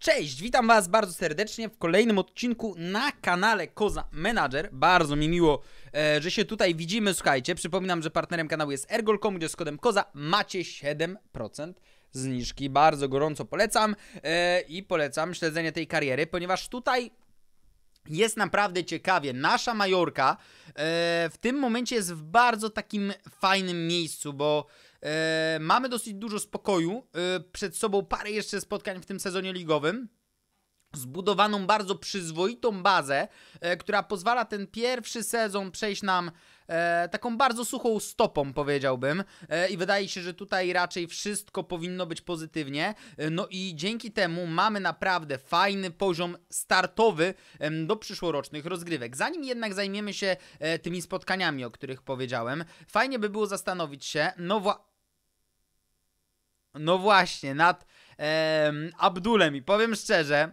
Cześć, witam Was bardzo serdecznie w kolejnym odcinku na kanale Koza Manager. Bardzo mi miło, e, że się tutaj widzimy. Słuchajcie, przypominam, że partnerem kanału jest ergol.com, gdzie z kodem Koza macie 7% zniżki. Bardzo gorąco polecam e, i polecam śledzenie tej kariery, ponieważ tutaj jest naprawdę ciekawie. Nasza Majorka e, w tym momencie jest w bardzo takim fajnym miejscu, bo E, mamy dosyć dużo spokoju. E, przed sobą parę jeszcze spotkań w tym sezonie ligowym zbudowaną bardzo przyzwoitą bazę, e, która pozwala ten pierwszy sezon przejść nam e, taką bardzo suchą stopą, powiedziałbym. E, I wydaje się, że tutaj raczej wszystko powinno być pozytywnie. E, no i dzięki temu mamy naprawdę fajny poziom startowy do przyszłorocznych rozgrywek. Zanim jednak zajmiemy się e, tymi spotkaniami, o których powiedziałem, fajnie by było zastanowić się, no właśnie no właśnie, nad Abdulem i powiem szczerze,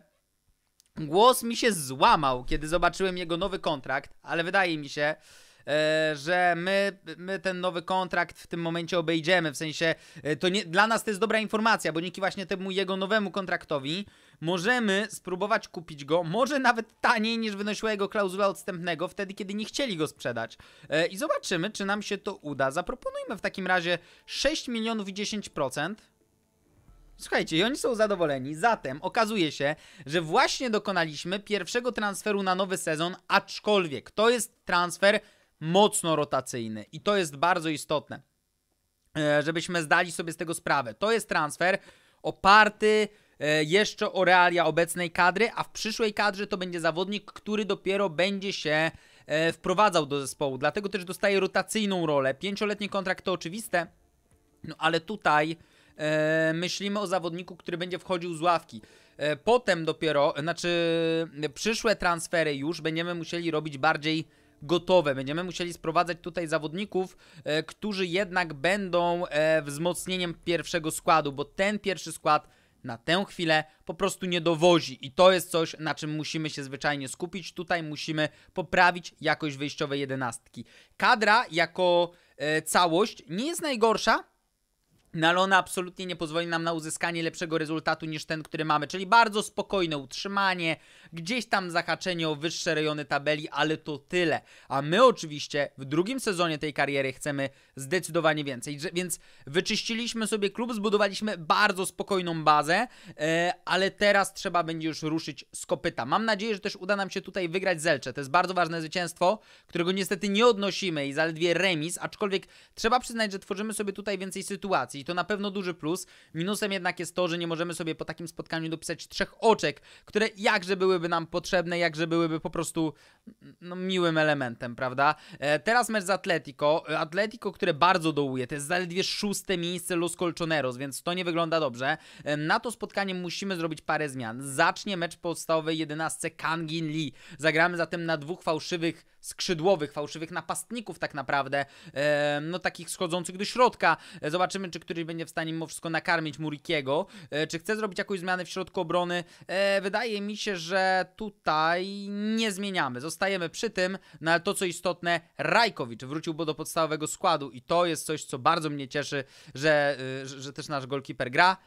głos mi się złamał, kiedy zobaczyłem jego nowy kontrakt, ale wydaje mi się, e, że my, my ten nowy kontrakt w tym momencie obejdziemy, w sensie e, to nie, dla nas to jest dobra informacja, bo dzięki właśnie temu jego nowemu kontraktowi możemy spróbować kupić go, może nawet taniej niż wynosiła jego klauzula odstępnego wtedy, kiedy nie chcieli go sprzedać. E, I zobaczymy, czy nam się to uda. Zaproponujmy w takim razie 6 milionów i 10%. Słuchajcie, i oni są zadowoleni. Zatem okazuje się, że właśnie dokonaliśmy pierwszego transferu na nowy sezon, aczkolwiek to jest transfer mocno rotacyjny i to jest bardzo istotne, e, żebyśmy zdali sobie z tego sprawę. To jest transfer oparty E, jeszcze o realia obecnej kadry, a w przyszłej kadrze to będzie zawodnik, który dopiero będzie się e, wprowadzał do zespołu. Dlatego też dostaje rotacyjną rolę. Pięcioletni kontrakt to oczywiste, no ale tutaj e, myślimy o zawodniku, który będzie wchodził z ławki. Potem dopiero, znaczy przyszłe transfery już będziemy musieli robić bardziej gotowe. Będziemy musieli sprowadzać tutaj zawodników, którzy jednak będą wzmocnieniem pierwszego składu, bo ten pierwszy skład na tę chwilę po prostu nie dowozi i to jest coś, na czym musimy się zwyczajnie skupić. Tutaj musimy poprawić jakość wyjściowej jedenastki. Kadra jako e, całość nie jest najgorsza, no ale ona absolutnie nie pozwoli nam na uzyskanie lepszego rezultatu niż ten, który mamy, czyli bardzo spokojne utrzymanie, gdzieś tam zahaczenie o wyższe rejony tabeli, ale to tyle. A my oczywiście w drugim sezonie tej kariery chcemy zdecydowanie więcej, więc wyczyściliśmy sobie klub, zbudowaliśmy bardzo spokojną bazę, e, ale teraz trzeba będzie już ruszyć z kopyta. Mam nadzieję, że też uda nam się tutaj wygrać Zelcze. To jest bardzo ważne zwycięstwo, którego niestety nie odnosimy i zaledwie remis, aczkolwiek trzeba przyznać, że tworzymy sobie tutaj więcej sytuacji i to na pewno duży plus. Minusem jednak jest to, że nie możemy sobie po takim spotkaniu dopisać trzech oczek, które jakże były byłyby nam potrzebne, jakże byłyby po prostu no, miłym elementem, prawda? E, teraz mecz z Atletico. E, Atletico, które bardzo dołuje, to jest zaledwie szóste miejsce Los Colchoneros, więc to nie wygląda dobrze. E, na to spotkanie musimy zrobić parę zmian. Zacznie mecz podstawowej 11 Kangin Lee. Zagramy zatem na dwóch fałszywych skrzydłowych, fałszywych napastników tak naprawdę, e, no takich schodzących do środka. E, zobaczymy, czy któryś będzie w stanie mimo wszystko nakarmić Murikiego. E, czy chce zrobić jakąś zmianę w środku obrony? wydaje mi się, że tutaj nie zmieniamy. Zostajemy przy tym, no ale to co istotne, Rajkowicz wrócił do podstawowego składu i to jest coś, co bardzo mnie cieszy, że, y, że, też nasz golkiper gra.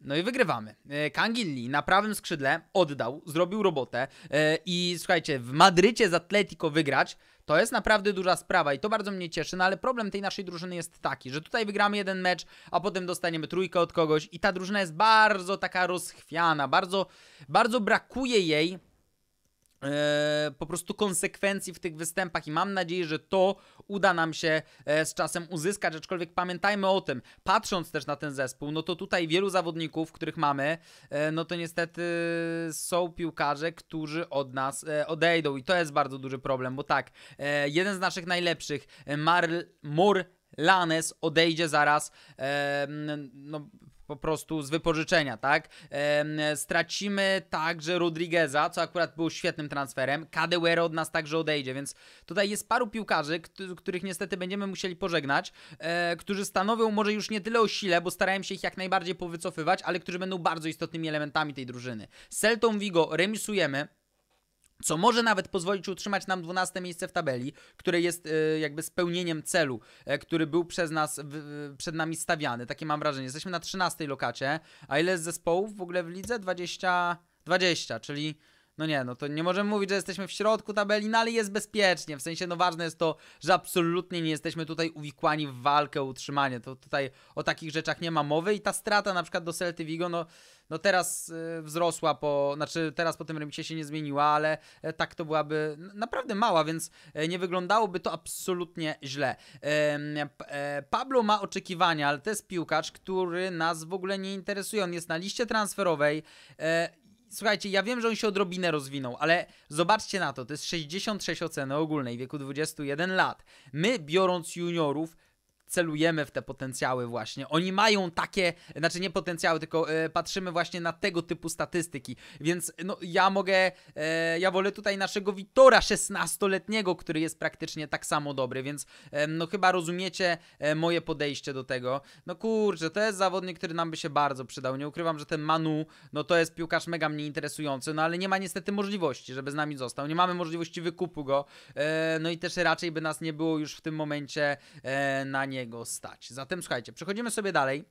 No i wygrywamy. Y, Kangin Lee na prawym skrzydle oddał, zrobił robotę y, i słuchajcie, w Madrycie z Atletico wygrać, to jest naprawdę duża sprawa i to bardzo mnie cieszy, no ale problem tej naszej drużyny jest taki, że tutaj wygramy jeden mecz, a potem dostaniemy trójkę od kogoś i ta drużyna jest bardzo taka rozchwiana, bardzo, bardzo brakuje jej E, po prostu konsekwencji w tych występach i mam nadzieję, że to uda nam się e, z czasem uzyskać, aczkolwiek pamiętajmy o tym, patrząc też na ten zespół, no to tutaj wielu zawodników, których mamy, e, no to niestety są piłkarze, którzy od nas odejdą i to jest bardzo duży problem, bo tak, jeden z naszych najlepszych, Marl Mur Lanes odejdzie zaraz. No, po prostu z wypożyczenia, tak? Stracimy także Rodrigueza, co akurat był świetnym transferem. Cadeguero od nas także odejdzie, więc tutaj jest paru piłkarzy, których niestety będziemy musieli pożegnać, e, którzy stanowią może już nie tyle o sile, bo starałem się ich jak najbardziej powycofywać, ale którzy będą bardzo istotnymi elementami tej drużyny. Selton Vigo remisujemy, co może nawet pozwolić utrzymać nam 12 miejsce w tabeli, które jest e, jakby spełnieniem celu, e, który był przez nas, przed nami stawiany. Takie mam wrażenie. Jesteśmy na 13 lokacie, a ile jest zespołów w ogóle w lidze? 20, 20 czyli no nie, no to nie możemy mówić, że jesteśmy w środku tabeli, no ale jest bezpiecznie. W sensie, no ważne jest to, że absolutnie nie jesteśmy tutaj uwikłani w walkę o utrzymanie. To tutaj o takich rzeczach nie ma mowy i ta strata na przykład do Celty Vigo, no no teraz y, wzrosła po, znaczy teraz po tym remisie się nie zmieniła, ale e, tak to byłaby naprawdę mała, więc e, nie wyglądałoby to absolutnie źle. E, Pablo ma oczekiwania, ale to jest piłkacz, który nas w ogóle nie interesuje. On jest na liście transferowej słuchajcie, ja wiem, że on się odrobinę rozwinął, ale zobaczcie na to, to jest 66 oceny ogólnej wieku 21 lat. My, biorąc juniorów, celujemy w te potencjały właśnie. Oni mają takie, znaczy nie potencjały, tylko e, patrzymy właśnie na tego typu statystyki. Więc no, ja mogę, e, ja wolę tutaj naszego Witora 16-letniego, który jest praktycznie tak samo dobry, więc e, no chyba rozumiecie e, moje podejście do tego. No kurczę, to jest zawodnik, który nam by się bardzo przydał. Nie ukrywam, że ten Manu, no to jest piłkarz mega mnie interesujący, no ale nie ma niestety możliwości, żeby z nami został. Nie mamy możliwości wykupu go, e, no i też raczej by nas nie było już w tym momencie e, na nie niego stać. Zatem słuchajcie, przechodzimy sobie dalej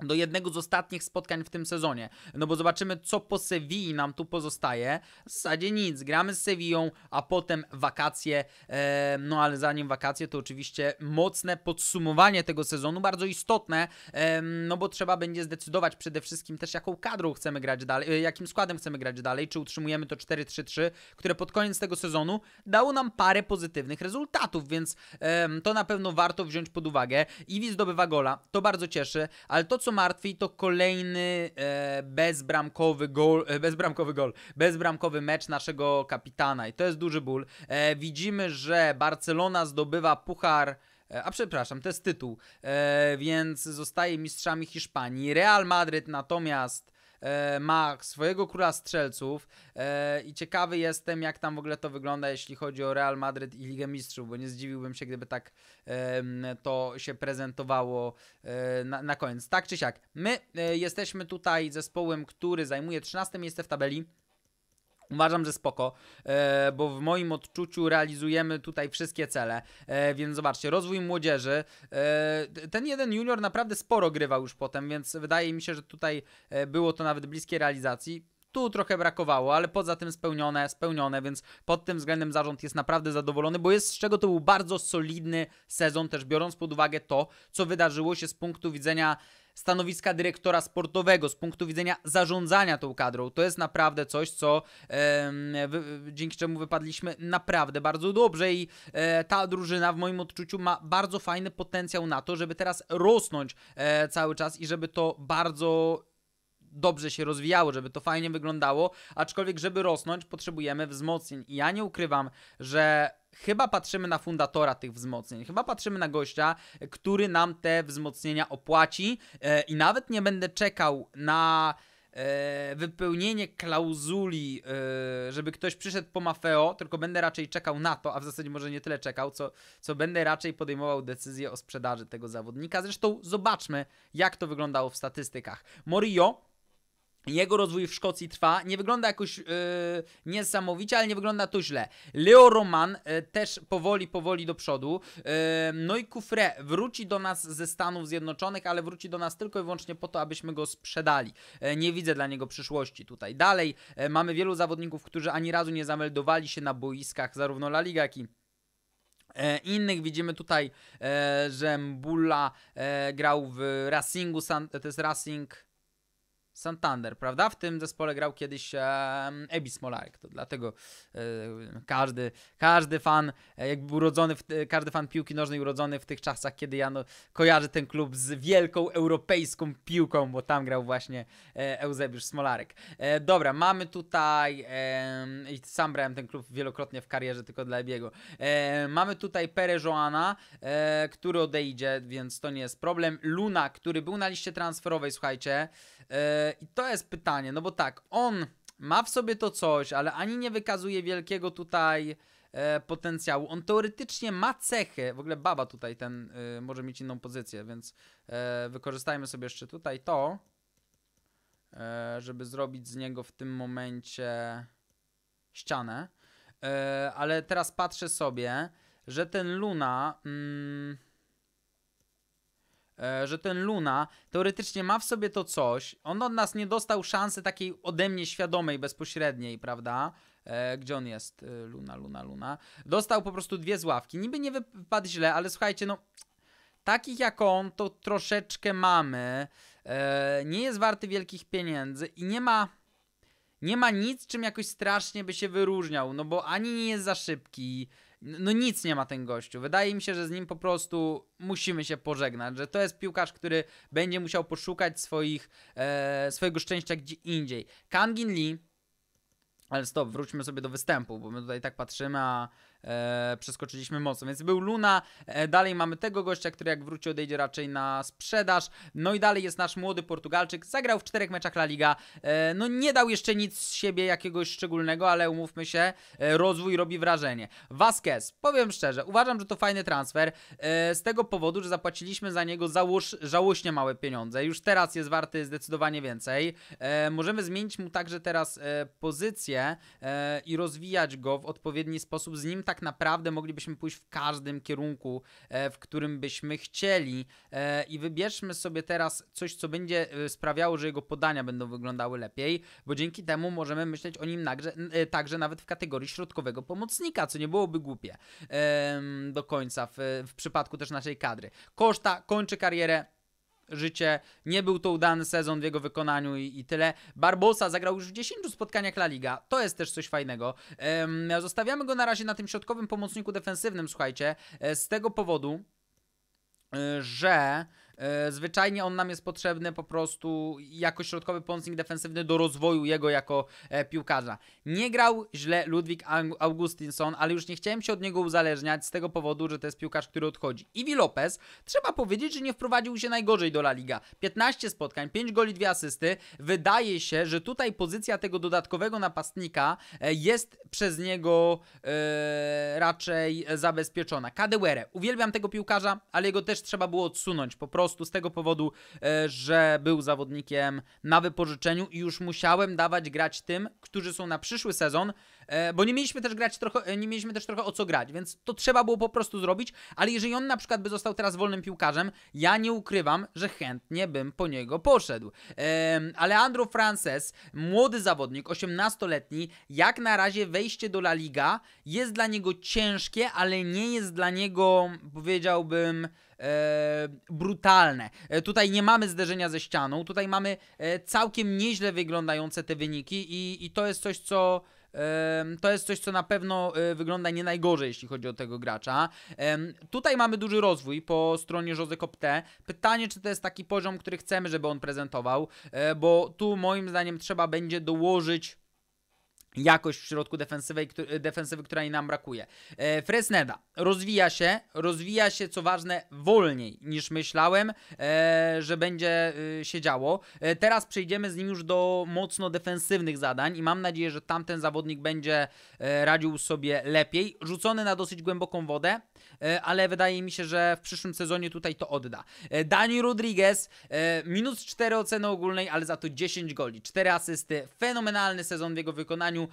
do jednego z ostatnich spotkań w tym sezonie. No bo zobaczymy, co po Sewilli nam tu pozostaje. W zasadzie nic, gramy z Sewillą, a potem wakacje. E, no ale zanim wakacje, to oczywiście mocne podsumowanie tego sezonu, bardzo istotne, e, no bo trzeba będzie zdecydować przede wszystkim też, jaką kadrą chcemy grać dalej, e, jakim składem chcemy grać dalej, czy utrzymujemy to 4-3-3, które pod koniec tego sezonu dało nam parę pozytywnych rezultatów, więc e, to na pewno warto wziąć pod uwagę. Iwi zdobywa gola, to bardzo cieszy, ale to, co martwi, to kolejny e, bezbramkowy gol, e, bezbramkowy gol, bezbramkowy mecz naszego kapitana i to jest duży ból. E, widzimy, że Barcelona zdobywa puchar e, a przepraszam, to jest tytuł, e, więc zostaje mistrzami Hiszpanii. Real Madryt natomiast E, ma swojego króla strzelców e, i ciekawy jestem, jak tam w ogóle to wygląda, jeśli chodzi o Real Madryt i Ligę Mistrzów, bo nie zdziwiłbym się, gdyby tak to się prezentowało e, na, na koniec. Tak czy siak, my jesteśmy tutaj zespołem, który zajmuje 13 miejsce w tabeli. Uważam, że spoko, e, bo w moim odczuciu realizujemy tutaj wszystkie cele, e, więc zobaczcie, rozwój młodzieży, e, ten jeden junior naprawdę sporo grywał już potem, więc wydaje mi się, że tutaj było to nawet bliskie realizacji. Tu trochę brakowało, ale poza tym spełnione, spełnione, więc pod tym względem zarząd jest naprawdę zadowolony, bo jest z czego to był bardzo solidny sezon, też biorąc pod uwagę to, co wydarzyło się z punktu widzenia stanowiska dyrektora sportowego, z punktu widzenia zarządzania tą kadrą. To jest naprawdę coś, co e, w, dzięki czemu wypadliśmy naprawdę bardzo dobrze i e, ta drużyna w moim odczuciu ma bardzo fajny potencjał na to, żeby teraz rosnąć e, cały czas i żeby to bardzo dobrze się rozwijało, żeby to fajnie wyglądało, aczkolwiek żeby rosnąć potrzebujemy wzmocnień i ja nie ukrywam, że chyba patrzymy na fundatora tych wzmocnień, chyba patrzymy na gościa, który nam te wzmocnienia opłaci e, i nawet nie będę czekał na e, wypełnienie klauzuli, e, żeby ktoś przyszedł po Mafeo, tylko będę raczej czekał na to, a w zasadzie może nie tyle czekał, co, co będę raczej podejmował decyzję o sprzedaży tego zawodnika. Zresztą zobaczmy, jak to wyglądało w statystykach. Morio jego rozwój w Szkocji trwa, nie wygląda jakoś yy, niesamowicie, ale nie wygląda to źle. Leo Roman e, też powoli, powoli do przodu. Yy, no i Kufre wróci do nas ze Stanów Zjednoczonych, ale wróci do nas tylko i wyłącznie po to, abyśmy go sprzedali. nie widzę dla niego przyszłości tutaj. Dalej mamy wielu zawodników, którzy ani razu nie zameldowali się na boiskach, zarówno La Liga, jak i Innych widzimy tutaj, że Mbulla grał w Racingu, to jest Racing Santander, prawda? W tym zespole grał kiedyś um, Ebi Smolarek, to dlatego każdy, każdy fan, e, jakby urodzony, w, każdy fan piłki nożnej urodzony w tych czasach, kiedy ja no, kojarzę ten klub z wielką europejską piłką, bo tam grał właśnie e, Eusebiusz Smolarek. E, dobra, mamy tutaj, e, i sam brałem ten klub wielokrotnie w karierze tylko dla Ebiego, e, mamy tutaj Pere Joana, e, który odejdzie, więc to nie jest problem. Luna, który był na liście transferowej, słuchajcie, e, i to jest pytanie, no bo tak, on ma w sobie to coś, ale ani nie wykazuje wielkiego tutaj e, potencjału. On teoretycznie ma cechy, w ogóle baba tutaj ten e, może mieć inną pozycję, więc e, wykorzystajmy sobie jeszcze tutaj to, żeby zrobić z niego w tym momencie ścianę. ale teraz patrzę sobie, że ten Luna... Mm, E, że ten Luna teoretycznie ma w sobie to coś. On od nas nie dostał szansy takiej ode mnie świadomej, bezpośredniej, prawda? E, gdzie on jest? E, Luna, Luna, Luna. Dostał po prostu dwie zławki. Niby nie wypadł źle, ale słuchajcie, no takich jak on to troszeczkę mamy. nie jest warty wielkich pieniędzy i nie ma nie ma nic, czym jakoś strasznie by się wyróżniał, no bo ani nie jest za szybki, no nic nie ma ten gościu. Wydaje mi się, że z nim po prostu musimy się pożegnać, że to jest piłkarz, który będzie musiał poszukać swoich, e, swojego szczęścia gdzie indziej. Kangin Lee, ale stop, wróćmy sobie do występu, bo my tutaj tak patrzymy, a e, przeskoczyliśmy mocno. Więc był Luna, e, dalej mamy tego gościa, który jak wróci odejdzie raczej na sprzedaż. No i dalej jest nasz młody Portugalczyk, zagrał w czterech meczach La Liga. E, no nie dał jeszcze nic z siebie jakiegoś szczególnego, ale umówmy się, e, rozwój robi wrażenie. Vasquez, powiem szczerze, uważam, że to fajny transfer e, z tego powodu, że zapłaciliśmy za niego załóż żałośnie małe pieniądze. Już teraz jest warty zdecydowanie więcej. E, możemy zmienić mu także teraz e, pozycję e, i rozwijać go w odpowiedni sposób, z nim tak tak naprawdę moglibyśmy pójść w każdym kierunku, e, w którym byśmy chcieli. E, I wybierzmy sobie teraz coś, co będzie e, sprawiało, że jego podania będą wyglądały lepiej, bo dzięki temu możemy myśleć o nim także, także nawet w kategorii środkowego pomocnika, co nie byłoby głupie do końca w, w przypadku też naszej kadry. Koszta kończy karierę życie. Nie był to udany sezon w jego wykonaniu i, i tyle. Barbosa zagrał już w 10 spotkaniach La Liga. To jest też coś fajnego. Ehm, zostawiamy go na razie na tym środkowym pomocniku defensywnym, słuchajcie, e, z tego powodu, e, że E, zwyczajnie on nam jest potrzebny po prostu jako środkowy pomocnik defensywny do rozwoju jego jako e, piłkarza. Nie grał źle Ludwik Augustinson, ale już nie chciałem się od niego uzależniać z tego powodu, że to jest piłkarz, który odchodzi. Iwi Lopez, trzeba powiedzieć, że nie wprowadził się najgorzej do La Liga. 15 spotkań, 5 goli, 2 asysty. Wydaje się, że tutaj pozycja tego dodatkowego napastnika e, jest przez niego e, raczej zabezpieczona. Kadewere, uwielbiam tego piłkarza, ale jego też trzeba było odsunąć po prostu prostu z tego powodu, e, że był zawodnikiem na wypożyczeniu i już musiałem dawać grać tym, którzy są na przyszły sezon, e, bo nie mieliśmy też grać trochę, e, nie mieliśmy też trochę o co grać, więc to trzeba było po prostu zrobić, ale jeżeli on na przykład by został teraz wolnym piłkarzem, ja nie ukrywam, że chętnie bym po niego poszedł. Aleandro Frances, młody zawodnik, 18-letni, jak na razie wejście do La Liga jest dla niego ciężkie, ale nie jest dla niego, powiedziałbym, e, brutalne. E, tutaj nie mamy zderzenia ze ścianą, tutaj mamy e, całkiem nieźle wyglądające te wyniki i, i to jest coś, co to jest coś, co na pewno e, wygląda nie najgorzej, jeśli chodzi o tego gracza. Tutaj mamy duży rozwój po stronie Jose Copte. Pytanie, czy to jest taki poziom, który chcemy, żeby on prezentował, e, bo tu moim zdaniem trzeba będzie dołożyć jakość w środku e, defensywy, defensywy której nam brakuje. E, Fresneda rozwija się, rozwija się co ważne wolniej niż myślałem, e, że będzie się działo. Teraz przejdziemy z nim już do mocno defensywnych zadań i mam nadzieję, że tamten zawodnik będzie radził sobie lepiej. Rzucony na dosyć głęboką wodę, E, ale wydaje mi się, że w przyszłym sezonie tutaj to odda. E, Dani Rodriguez, e, minus 4 oceny ogólnej, ale za to 10 goli, 4 asysty, fenomenalny sezon w jego wykonaniu.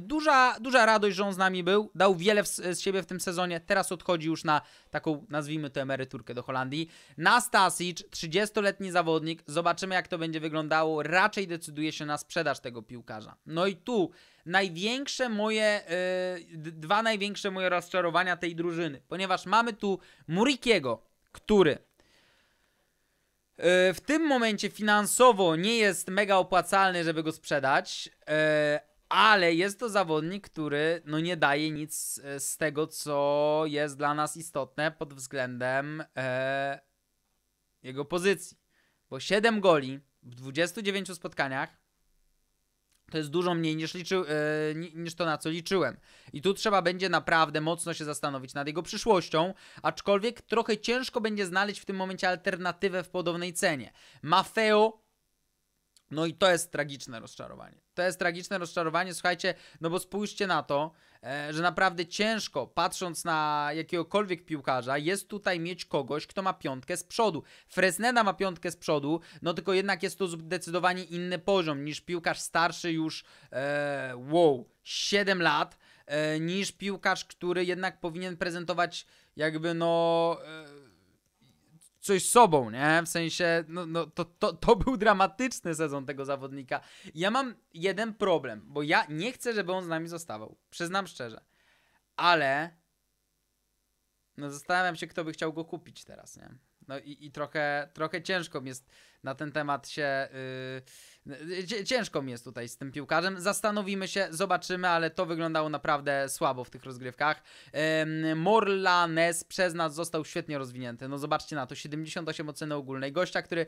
Duża, duża radość, że on z nami był, dał wiele z siebie w tym sezonie, teraz odchodzi już na taką, nazwijmy to emeryturkę do Holandii. Nastasic, 30-letni zawodnik, zobaczymy jak to będzie wyglądało, raczej decyduje się na sprzedaż tego piłkarza. No i tu największe moje, yy, dwa największe moje rozczarowania tej drużyny, ponieważ mamy tu Murikiego, który y, w tym momencie finansowo nie jest mega opłacalny, żeby go sprzedać, y, ale jest to zawodnik, który no nie daje nic y, z tego, co jest dla nas istotne pod względem jego pozycji. Bo 7 goli w 29 spotkaniach to jest dużo mniej niż, liczy, e, niż to, na co liczyłem. I tu trzeba będzie naprawdę mocno się zastanowić nad jego przyszłością, aczkolwiek trochę ciężko będzie znaleźć w tym momencie alternatywę w podobnej cenie. Mafeo, no i to jest tragiczne rozczarowanie. To jest tragiczne rozczarowanie, słuchajcie, no bo spójrzcie na to, e, że naprawdę ciężko, patrząc na jakiegokolwiek piłkarza, jest tutaj mieć kogoś, kto ma piątkę z przodu. Fresneda ma piątkę z przodu, no tylko jednak jest to zdecydowanie inny poziom niż piłkarz starszy już, e, wow, 7 lat, e, niż piłkarz, który jednak powinien prezentować jakby no... E, coś sobą, nie? W sensie, no, no to, to, to był dramatyczny sezon tego zawodnika. Ja mam jeden problem, bo ja nie chcę, żeby on z nami zostawał. Przyznam szczerze. Ale no zastanawiam się, kto by chciał go kupić teraz, nie? No i, i trochę, trochę ciężko mi jest na ten temat się. Yy, ciężko mi jest tutaj z tym piłkarzem. Zastanowimy się, zobaczymy, ale to wyglądało naprawdę słabo w tych rozgrywkach. Yy, Morlanes przez nas został świetnie rozwinięty. No zobaczcie na to, 78 oceny ogólnej. Gościa, który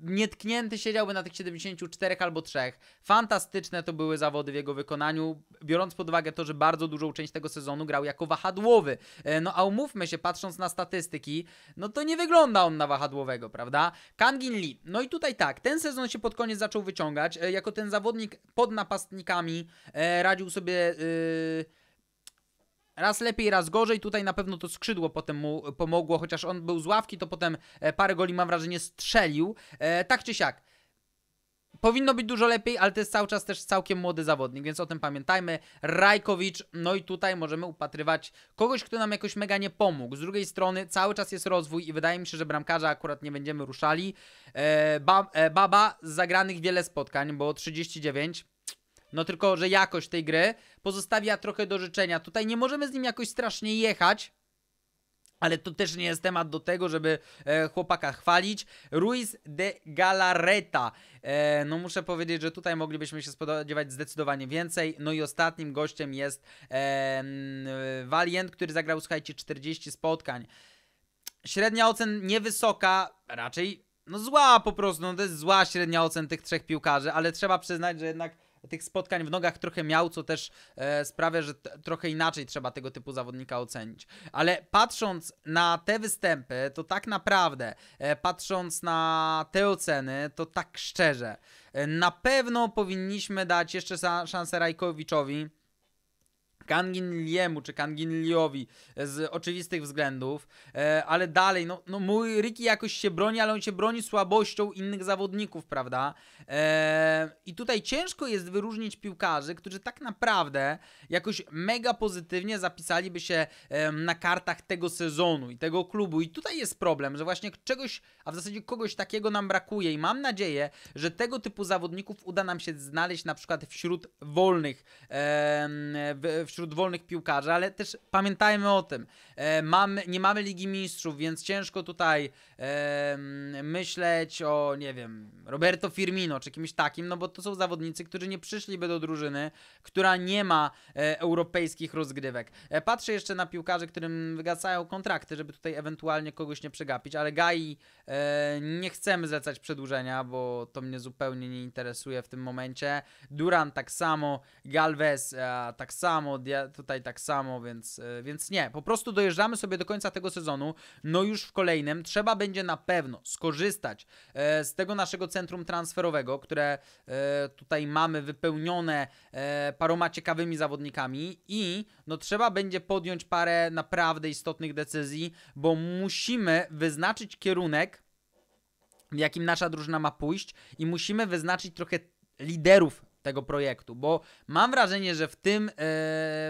nietknięty siedziałby na tych 74 albo 3. Fantastyczne to były zawody w jego wykonaniu, biorąc pod uwagę to, że bardzo dużą część tego sezonu grał jako wahadłowy. E, no a umówmy się, patrząc na statystyki, no to nie wygląda on na wahadłowego, prawda? Kangin Lee, no no i tutaj tak, ten sezon się pod koniec zaczął wyciągać. E, jako ten zawodnik pod napastnikami e, radził sobie e, raz lepiej, raz gorzej. Tutaj na pewno to skrzydło potem mu pomogło, chociaż on był z ławki, to potem parę goli, mam wrażenie, strzelił. E, tak czy siak, Powinno być dużo lepiej, ale to jest cały czas też całkiem młody zawodnik, więc o tym pamiętajmy. Rajkowicz, no i tutaj możemy upatrywać kogoś, kto nam jakoś mega nie pomógł. Z drugiej strony cały czas jest rozwój i wydaje mi się, że bramkarza akurat nie będziemy ruszali. E, ba, e, baba z zagranych wiele spotkań, bo 39. No tylko, że jakość tej gry pozostawia trochę do życzenia. Tutaj nie możemy z nim jakoś strasznie jechać, ale to też nie jest temat do tego, żeby e, chłopaka chwalić. Ruiz de Galareta. E, no muszę powiedzieć, że tutaj moglibyśmy się spodziewać zdecydowanie więcej. No i ostatnim gościem jest e, Valient, który zagrał, słuchajcie, 40 spotkań. Średnia ocen niewysoka, raczej no zła po prostu, no to jest zła średnia ocen tych trzech piłkarzy, ale trzeba przyznać, że jednak tych spotkań w nogach trochę miał, co też e, sprawia, że trochę inaczej trzeba tego typu zawodnika ocenić. Ale patrząc na te występy, to tak naprawdę, e, patrząc na te oceny, to tak szczerze, e, na pewno powinniśmy dać jeszcze szansę Rajkowiczowi Kangin Liemu czy Kangin Liowi e, z oczywistych względów, e, ale dalej, no, no mój Ricky jakoś się broni, ale on się broni słabością innych zawodników, prawda? E, I tutaj ciężko jest wyróżnić piłkarzy, którzy tak naprawdę jakoś mega pozytywnie zapisaliby się na kartach tego sezonu i tego klubu. I tutaj jest problem, że właśnie czegoś, a w zasadzie kogoś takiego nam brakuje i mam nadzieję, że tego typu zawodników uda nam się znaleźć na przykład wśród wolnych, w, wśród wolnych piłkarzy, ale też pamiętajmy o tym, e, mamy, nie mamy Ligi Mistrzów, więc ciężko tutaj e, myśleć o, nie wiem, Roberto Firmino czy kimś takim, no bo to są zawodnicy, którzy nie przyszliby do drużyny, która nie ma e, europejskich rozgrywek. E, patrzę jeszcze na piłkarzy, którym wygasają kontrakty, żeby tutaj ewentualnie kogoś nie przegapić, ale Gai e, nie chcemy zlecać przedłużenia, bo to mnie zupełnie nie interesuje w tym momencie. Duran tak samo, Galvez tak samo, ja tutaj tak samo, więc, e, więc nie. Po prostu dojeżdżamy sobie do końca tego sezonu. No już w kolejnym trzeba będzie na pewno skorzystać e, z tego naszego centrum transferowego, które e, tutaj mamy wypełnione paroma ciekawymi zawodnikami i no trzeba będzie podjąć parę naprawdę istotnych decyzji, bo musimy wyznaczyć kierunek, w jakim nasza drużyna ma pójść i musimy wyznaczyć trochę liderów tego projektu, bo mam wrażenie, że w tym, e,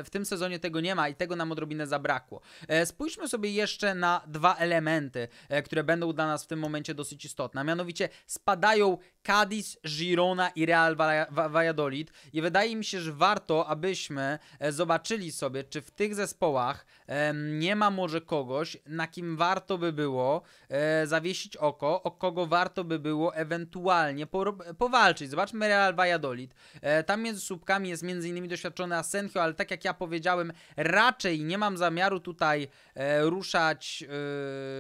w tym sezonie tego nie ma i tego nam odrobinę zabrakło. E, spójrzmy sobie jeszcze na dwa elementy, e, które będą dla nas w tym momencie dosyć istotne, a mianowicie spadają Cadiz, Girona i Real Valladolid. I wydaje mi się, że warto, abyśmy e, zobaczyli sobie, czy w tych zespołach nie ma może kogoś, na kim warto by było e, zawiesić oko, o kogo warto by było ewentualnie powalczyć. Zobaczmy Real Valladolid. E, tam między słupkami jest m.in. doświadczony Asensio, ale tak jak ja powiedziałem, raczej nie mam zamiaru tutaj ruszać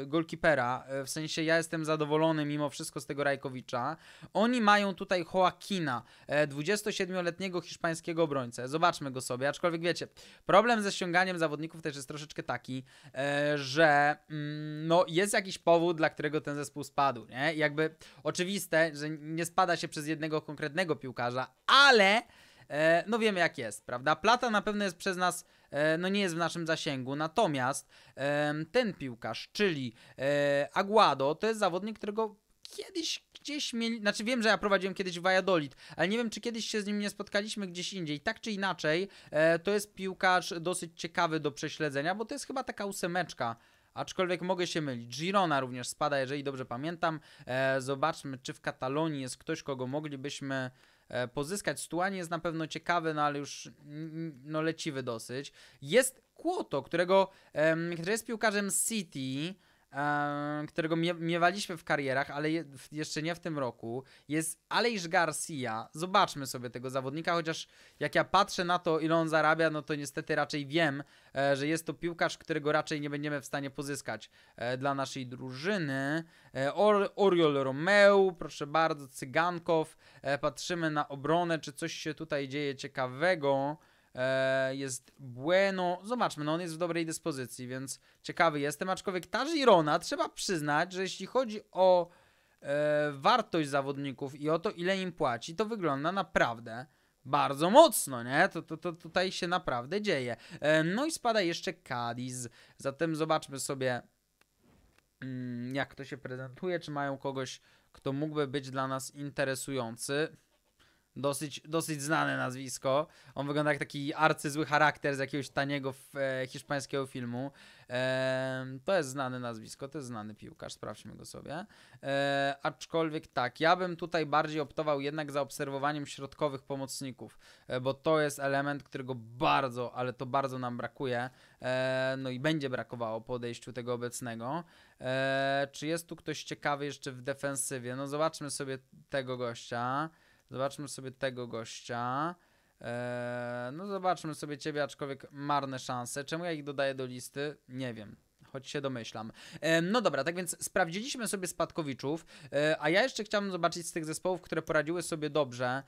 golkipera. W sensie ja jestem zadowolony mimo wszystko z tego Rajkowicza. Oni mają tutaj Joaquina, 27-letniego e, hiszpańskiego obrońcę. Zobaczmy go sobie, aczkolwiek wiecie, problem ze ściąganiem zawodników też jest troszeczkę taki, e, że mm, no, jest jakiś powód, dla którego ten zespół spadł, nie? Jakby oczywiste, że nie spada się przez jednego konkretnego piłkarza, ale e, no wiemy jak jest, prawda? Plata na pewno jest przez nas, no nie jest w naszym zasięgu, natomiast ten piłkarz, czyli Aguado, to jest zawodnik, którego kiedyś gdzieś mieli, znaczy wiem, że ja prowadziłem kiedyś Valladolid, ale nie wiem, czy kiedyś się z nim nie spotkaliśmy gdzieś indziej. Tak czy inaczej, e, to jest piłkarz dosyć ciekawy do prześledzenia, bo to jest chyba taka ósemeczka. Aczkolwiek mogę się mylić. Girona również spada, jeżeli dobrze pamiętam. E, zobaczmy, czy w Katalonii jest ktoś, kogo moglibyśmy e, pozyskać. Stuanie jest na pewno ciekawy, no ale już no, leciwy dosyć. Jest Kłoto, którego, który jest piłkarzem City, którego miewaliśmy w karierach, ale jeszcze nie w tym roku, jest Alejż Garcia. Zobaczmy sobie tego zawodnika, chociaż jak ja patrzę na to, ile on zarabia, no to niestety raczej wiem, e, że jest to piłkarz, którego raczej nie będziemy w stanie pozyskać e, dla naszej drużyny. E, Or Oriol Romeo, proszę bardzo, Cygankow. Patrzymy na obronę, czy coś się tutaj dzieje ciekawego. E, jest Bueno. Zobaczmy, no on jest w dobrej dyspozycji, więc ciekawy jestem. Aczkolwiek ta Girona, trzeba przyznać, że jeśli chodzi o e, wartość zawodników i o to, ile im płaci, to wygląda naprawdę bardzo mocno, nie? To, to, to tutaj się naprawdę dzieje. E, no i spada jeszcze Cadiz, zatem zobaczmy sobie, mm, jak to się prezentuje, czy mają kogoś, kto mógłby być dla nas interesujący dosyć, dosyć znane nazwisko. On wygląda jak taki arcyzły charakter z jakiegoś taniego e, hiszpańskiego filmu. E, to jest znane nazwisko, to jest znany piłkarz, sprawdźmy go sobie. E, aczkolwiek tak, ja bym tutaj bardziej optował jednak za obserwowaniem środkowych pomocników, e, bo to jest element, którego bardzo, ale to bardzo nam brakuje. E, no i będzie brakowało po odejściu tego obecnego. E, czy jest tu ktoś ciekawy jeszcze w defensywie? No zobaczmy sobie tego gościa. Zobaczmy sobie tego gościa. Eee, no zobaczmy sobie ciebie, aczkolwiek marne szanse. Czemu ja ich dodaję do listy? Nie wiem choć się domyślam. No dobra, tak więc sprawdziliśmy sobie spadkowiczów, e, a ja jeszcze chciałbym zobaczyć z tych zespołów, które poradziły sobie dobrze,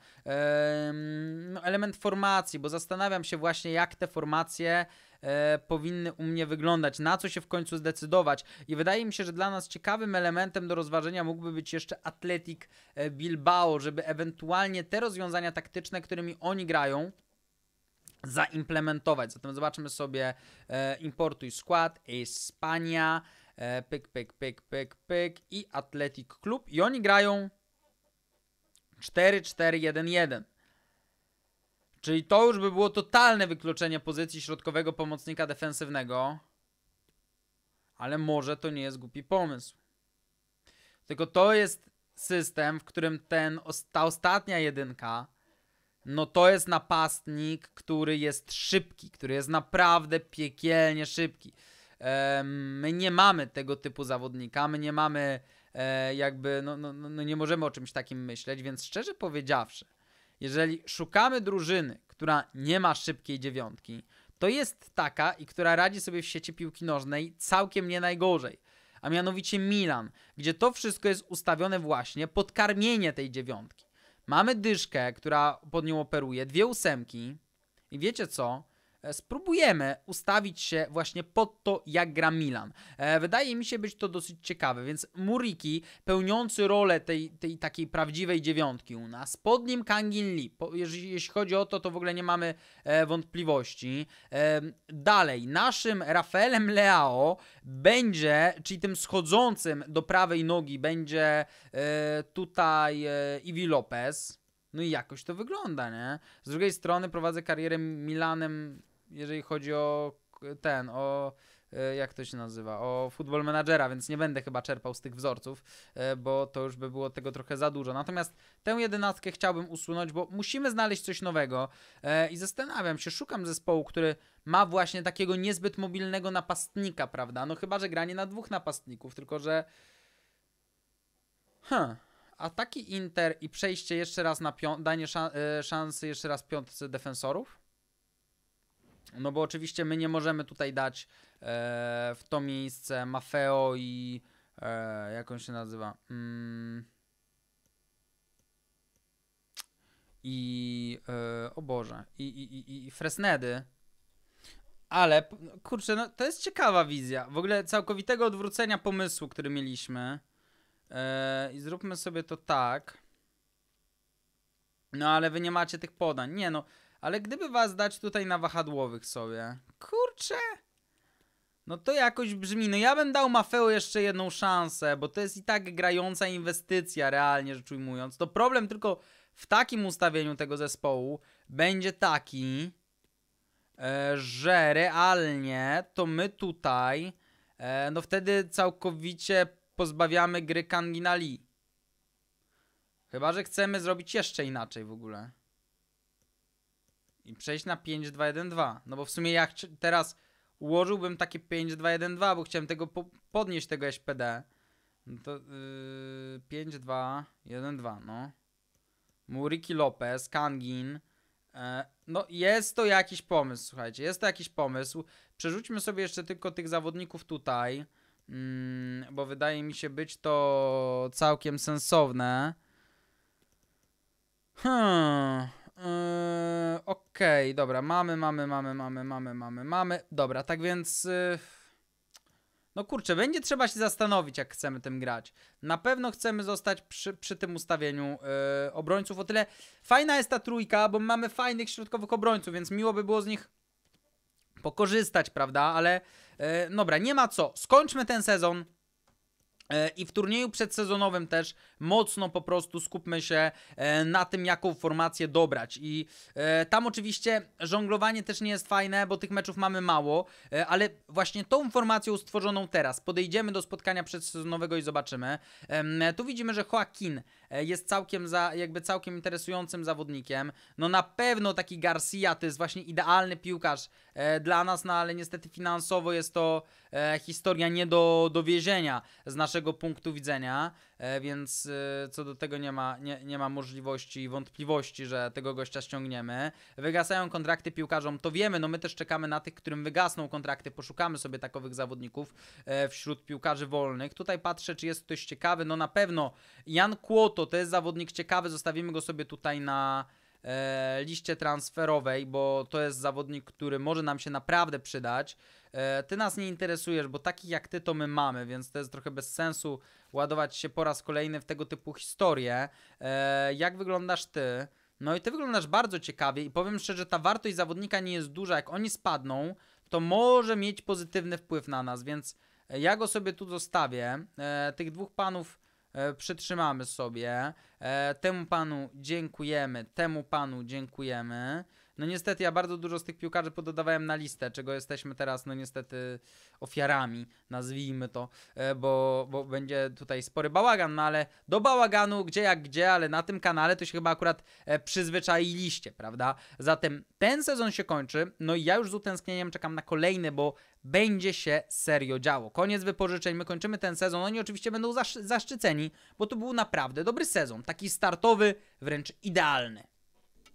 no, element formacji, bo zastanawiam się właśnie, jak te formacje e, powinny u mnie wyglądać, na co się w końcu zdecydować. I wydaje mi się, że dla nas ciekawym elementem do rozważenia mógłby być jeszcze Athletic e, Bilbao, żeby ewentualnie te rozwiązania taktyczne, którymi oni grają, zaimplementować. Zatem zobaczmy sobie e, importuj skład, Hispania, e, pyk, pyk, pyk, pyk, pyk i Athletic Club i oni grają 4-4-1-1. Czyli to już by było totalne wykluczenie pozycji środkowego pomocnika defensywnego. Ale może to nie jest głupi pomysł. Tylko to jest system, w którym ten, ta ostatnia jedynka no to jest napastnik, który jest szybki, który jest naprawdę piekielnie szybki. My nie mamy tego typu zawodnika, my nie mamy e, jakby, no, no, no, no nie możemy o czymś takim myśleć, więc szczerze powiedziawszy, jeżeli szukamy drużyny, która nie ma szybkiej dziewiątki, to jest taka i która radzi sobie w sieci piłki nożnej całkiem nie najgorzej. A mianowicie Milan, gdzie to wszystko jest ustawione właśnie pod karmienie tej dziewiątki. Mamy dyszkę, która pod nią operuje, dwie ósemki. I wiecie co? E, spróbujemy ustawić się właśnie pod to, jak gra Milan. E, wydaje mi się być to dosyć ciekawe, więc Muriki pełniący rolę tej, tej takiej prawdziwej dziewiątki u nas, pod nim Kangin Lee, jeśli, jeśli chodzi o to, to w ogóle nie mamy e, wątpliwości. Dalej, naszym Rafaelem Leao będzie, czyli tym schodzącym do prawej nogi będzie tutaj Ivi Lopez. No i jakoś to wygląda, nie? Z drugiej strony prowadzę karierę Milanem jeżeli chodzi o ten, o e, jak to się nazywa, o futbol menadżera, więc nie będę chyba czerpał z tych wzorców, e, bo to już by było tego trochę za dużo. Natomiast tę jedenastkę chciałbym usunąć, bo musimy znaleźć coś nowego e, i zastanawiam się, szukam zespołu, który ma właśnie takiego niezbyt mobilnego napastnika, prawda? No chyba, że granie na dwóch napastników, tylko że... a ataki Inter i przejście jeszcze raz na danie szansy jeszcze raz piątce defensorów? No bo oczywiście my nie możemy tutaj dać e, w to miejsce Mafeo i e, jak on się nazywa? Mm, I e, o Boże, i, i, i, i Fresnedy. Ale no, kurczę, no, to jest ciekawa wizja. W ogóle całkowitego odwrócenia pomysłu, który mieliśmy. E, I zróbmy sobie to tak. No ale wy nie macie tych podań. Nie no. Ale gdyby was dać tutaj na wahadłowych sobie, kurczę, no to jakoś brzmi. No ja bym dał Mafeo jeszcze jedną szansę, bo to jest i tak grająca inwestycja, realnie rzecz ujmując. To problem tylko w takim ustawieniu tego zespołu będzie taki, e, że realnie to my tutaj, e, no wtedy całkowicie pozbawiamy gry Kanginali. Chyba, że chcemy zrobić jeszcze inaczej w ogóle i przejść na 5-2-1-2. No bo w sumie jak teraz ułożyłbym takie 5-2-1-2, bo chciałem tego po podnieść tego SPD, no to yy, 5-2-1-2, no. Muriki Lopez, Kangin. E, no jest to jakiś pomysł, słuchajcie, jest to jakiś pomysł. Przerzućmy sobie jeszcze tylko tych zawodników tutaj, mm, bo wydaje mi się być to całkiem sensowne. Hmm. E, Okej, okay, dobra, mamy, mamy, mamy, mamy, mamy, mamy, mamy. Dobra, tak więc... Y, no kurczę, będzie trzeba się zastanowić, jak chcemy tym grać. Na pewno chcemy zostać przy, przy tym ustawieniu yy, obrońców. O tyle fajna jest ta trójka, bo mamy fajnych środkowych obrońców, więc miło by było z nich pokorzystać, prawda? Ale yy, dobra, nie ma co. Skończmy ten sezon E, I w turnieju przedsezonowym też mocno po prostu skupmy się e, na tym, jaką formację dobrać. I e, tam oczywiście żonglowanie też nie jest fajne, bo tych meczów mamy mało, ale właśnie tą formacją stworzoną teraz podejdziemy do spotkania przedsezonowego i zobaczymy. Tu widzimy, że Joaquin E, jest całkiem za, jakby całkiem interesującym zawodnikiem. No na pewno taki Garcia to jest właśnie idealny piłkarz e, dla nas, no ale niestety finansowo jest to e, historia nie do dowiezienia z naszego punktu widzenia, więc co do tego nie ma, nie, nie ma możliwości i wątpliwości, że tego gościa ściągniemy. Wygasają kontrakty piłkarzom, to wiemy, no my też czekamy na tych, którym wygasną kontrakty, poszukamy sobie takowych zawodników wśród piłkarzy wolnych. Tutaj patrzę, czy jest ktoś ciekawy, no na pewno Jan Kłoto Soto to jest zawodnik ciekawy, zostawimy go sobie tutaj na e, liście transferowej, bo to jest zawodnik, który może nam się naprawdę przydać. E, ty nas nie interesujesz, bo takich jak ty to my mamy, więc to jest trochę bez sensu ładować się po raz kolejny w tego typu historie. E, jak wyglądasz ty? No i ty wyglądasz bardzo ciekawie i powiem szczerze, ta wartość zawodnika nie jest duża. Jak oni spadną, to może mieć pozytywny wpływ na nas, więc ja go sobie tu zostawię. E, tych dwóch panów E, przytrzymamy sobie. E, temu panu dziękujemy, temu panu dziękujemy. No niestety ja bardzo dużo z tych piłkarzy pododawałem na listę, czego jesteśmy teraz no niestety ofiarami, nazwijmy to, e, bo, bo będzie tutaj spory bałagan, no ale do bałaganu gdzie jak gdzie, ale na tym kanale to się chyba akurat przyzwyczailiście, prawda? Zatem ten sezon się kończy, no i ja już z utęsknieniem czekam na kolejny, bo będzie się serio działo. Koniec wypożyczeń, my kończymy ten sezon. Oni oczywiście będą zasz- zaszczyceni, bo to był naprawdę dobry sezon. Taki startowy, wręcz idealny.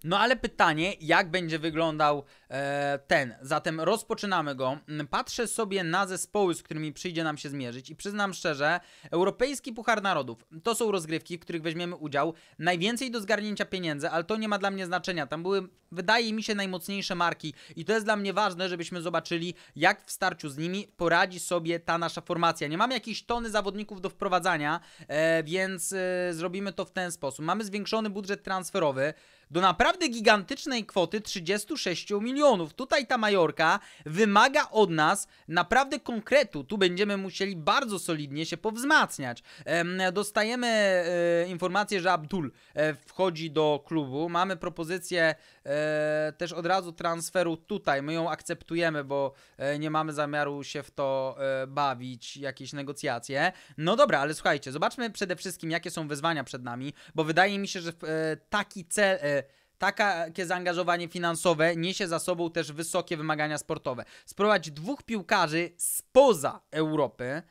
No ale pytanie, jak będzie wyglądał E, ten. Zatem rozpoczynamy go. Mm, Patrzę sobie na zespoły, z którymi przyjdzie nam się zmierzyć i przyznam szczerze, Europejski Puchar Narodów to są rozgrywki, w których weźmiemy udział. Najwięcej do zgarnięcia pieniędzy, ale to nie ma dla mnie znaczenia. Tam były, wydaje mi się, najmocniejsze marki i to jest dla mnie ważne, żebyśmy zobaczyli, jak w starciu z nimi poradzi sobie ta nasza formacja. Nie mam jakiejś tony zawodników do wprowadzania, e, więc e, zrobimy to w ten sposób. Mamy zwiększony budżet transferowy do naprawdę gigantycznej kwoty 36 milionów milionów. Tutaj ta Majorka wymaga od nas naprawdę konkretu. Tu będziemy musieli bardzo solidnie się powzmacniać. Dostajemy e, informację, że Abdul e, wchodzi do klubu. Mamy propozycję e, też od razu transferu tutaj. My ją akceptujemy, bo nie mamy zamiaru się w to bawić, jakieś negocjacje. No dobra, ale słuchajcie, zobaczmy przede wszystkim, jakie są wyzwania przed nami, bo wydaje mi się, że taki cel takie zaangażowanie finansowe niesie za sobą też wysokie wymagania sportowe. Sprowadź dwóch piłkarzy spoza Europy.